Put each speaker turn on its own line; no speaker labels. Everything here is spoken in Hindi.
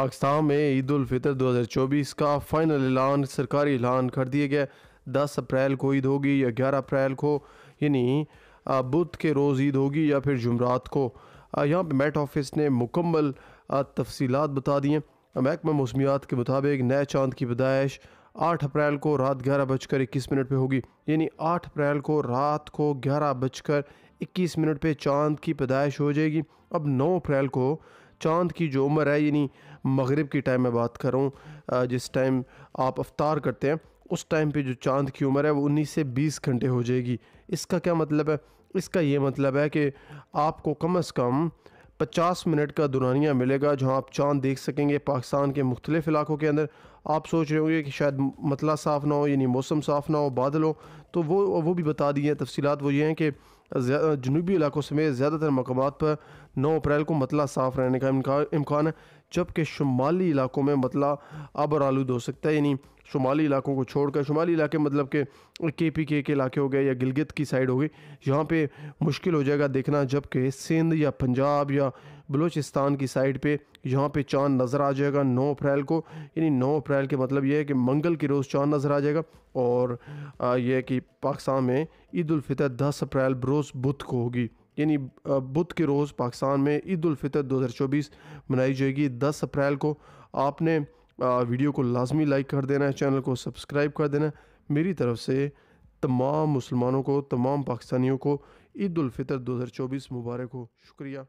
पाकिस्तान में ईद उलफ़ितर 2024 का फाइनल ऐलान सरकारी ऐलान कर दिया गया दस अप्रैल को ईद होगी या ग्यारह अप्रैल को यानी बुध के रोज़ ईद होगी या फिर जुमरात को यहाँ पर मेट ऑफिस ने मुकम्मल तफसीत बता दिए महकमा मौसमियात के मुताबिक नए चांद की पैदाइश आठ अप्रैल को रात ग्यारह बजकर इक्कीस मिनट पर होगी यानी आठ अप्रैल को रात को ग्यारह बजकर इक्कीस मिनट पर चांद की पैदाइश हो जाएगी अब नौ अप्रैल को चाँद की जो उम्र है यानी मगरब की टाइम में बात करूँ जिस टाइम आप अवतार करते हैं उस टाइम पे जो चांद की उम्र है वो उन्नीस से बीस घंटे हो जाएगी इसका क्या मतलब है इसका ये मतलब है कि आपको कम अज़ कम पचास मिनट का दुरानिया मिलेगा जहाँ आप चांद देख सकेंगे पाकिस्तान के मुख्तलिफ इलाकों के अंदर आप सोच रहे होंगे कि शायद मतला साफ़ ना हो यानी मौसम साफ़ ना हो बादल हो तो वो वो भी बता दिए तफसीत वो ये हैं कि जनूबी इलाकों समेत ज़्यादातर मकाम पर नौ अप्रैल को मतला साफ रहने का इम्कान है जबकि शुमाली इलाकों में मतला अब और आलूद हो सकता है यानी शुमाली इलाकों को छोड़कर शुमाली इलाके मतलब के के पी के के इलाके हो गए या गिलगित की साइड हो गई यहाँ पर मुश्किल हो जाएगा देखना जबकि सिंध या पंजाब या बलूचिस्तान की साइड पे यहाँ पे चांद नज़र आ जाएगा 9 अप्रैल को यानी 9 अप्रैल के मतलब ये है कि मंगल के रोज़ चांद नज़र आ जाएगा और यह कि पाकिस्तान में ईद दस अप्रैल बरोज़ बुध को होगी यानी बुध के रोज़ पाकिस्तान में ईद हज़ार चौबीस मनाई जाएगी दस अप्रैल को आपने वीडियो को लाजमी लाइक कर देना है चैनल को सब्सक्राइब कर देना मेरी तरफ से तमाम मुसलमानों को तमाम पाकिस्तानियों को ईद हज़ार चौबीस मुबारक हो शुक्रिया